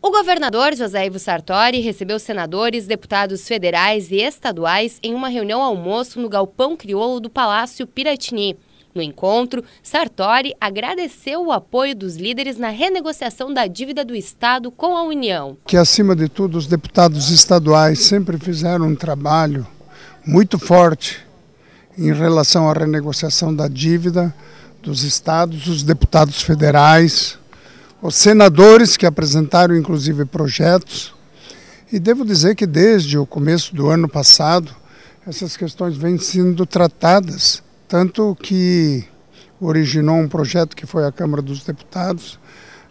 O governador José Ivo Sartori recebeu senadores, deputados federais e estaduais em uma reunião almoço no galpão crioulo do Palácio Piratini. No encontro, Sartori agradeceu o apoio dos líderes na renegociação da dívida do Estado com a União. Que, acima de tudo, os deputados estaduais sempre fizeram um trabalho muito forte em relação à renegociação da dívida dos estados, os deputados federais, os senadores que apresentaram inclusive projetos. E devo dizer que desde o começo do ano passado, essas questões vêm sendo tratadas, tanto que originou um projeto que foi a Câmara dos Deputados,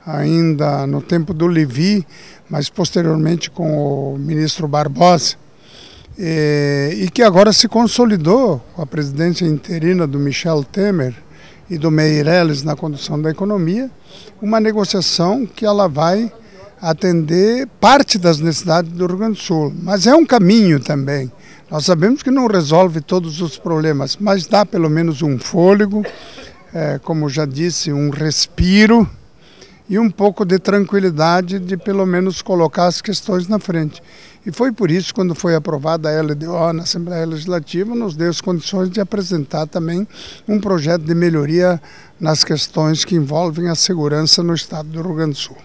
ainda no tempo do Levi, mas posteriormente com o ministro Barbosa, eh, e, que agora se consolidou com a presidência interina do Michel Temer, e do Meireles na condução da economia, uma negociação que ela vai atender parte das necessidades do Rio Grande do Sul, mas é um caminho também. Nós sabemos que não resolve todos os problemas, mas dá pelo menos um fôlego, é, como já disse, um respiro e um pouco de tranquilidade de pelo menos colocar as questões na frente. E foi por isso, quando foi aprovada a LDO na Assembleia Legislativa, nos deu as condições de apresentar também um projeto de melhoria nas questões que envolvem a segurança no estado do Rio Grande do Sul.